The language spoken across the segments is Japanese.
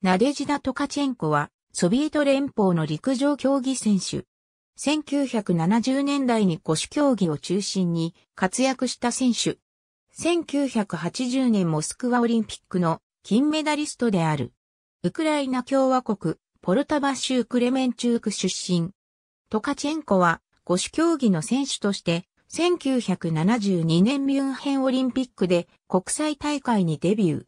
ナデジダ・トカチェンコは、ソビエト連邦の陸上競技選手。1970年代に五種競技を中心に活躍した選手。1980年モスクワオリンピックの金メダリストである。ウクライナ共和国、ポルタバ州クレメンチューク出身。トカチェンコは、五種競技の選手として、1972年ミュンヘンオリンピックで国際大会にデビュー。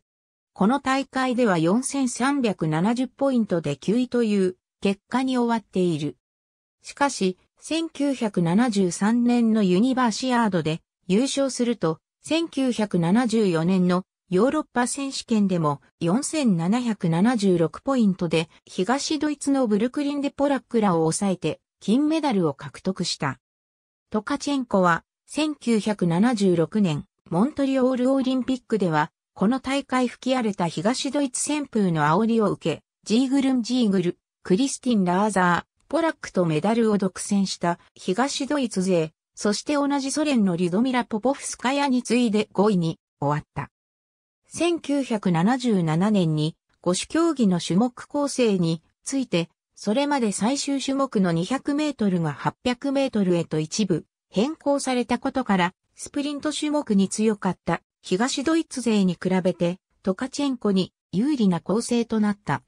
この大会では4370ポイントで9位という結果に終わっている。しかし、1973年のユニバーシアードで優勝すると、1974年のヨーロッパ選手権でも4776ポイントで東ドイツのブルクリンデポラックらを抑えて金メダルを獲得した。トカチェンコは1976年モントリオールオリンピックではこの大会吹き荒れた東ドイツ旋風の煽りを受け、ジーグルン・ジーグル、クリスティン・ラーザー、ポラックとメダルを独占した東ドイツ勢、そして同じソ連のリドミラ・ポポフスカヤに次いで5位に終わった。1977年に五種競技の種目構成について、それまで最終種目の200メートルが800メートルへと一部変更されたことから、スプリント種目に強かった東ドイツ勢に比べて、トカチェンコに有利な構成となった。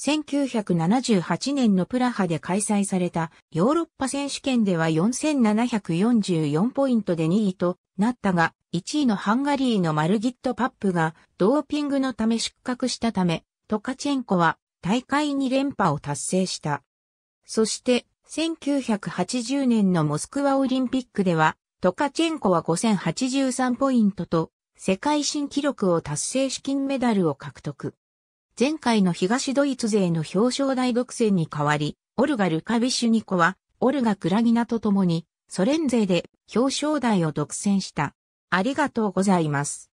1978年のプラハで開催されたヨーロッパ選手権では4744ポイントで2位となったが、1位のハンガリーのマルギット・パップがドーピングのため失格したため、トカチェンコは大会2連覇を達成した。そして、1980年のモスクワオリンピックではトカチェンコは5083ポイントと、世界新記録を達成し金メダルを獲得。前回の東ドイツ勢の表彰台独占に代わり、オルガ・ルカビシュニコは、オルガ・クラギナと共に、ソ連勢で表彰台を独占した。ありがとうございます。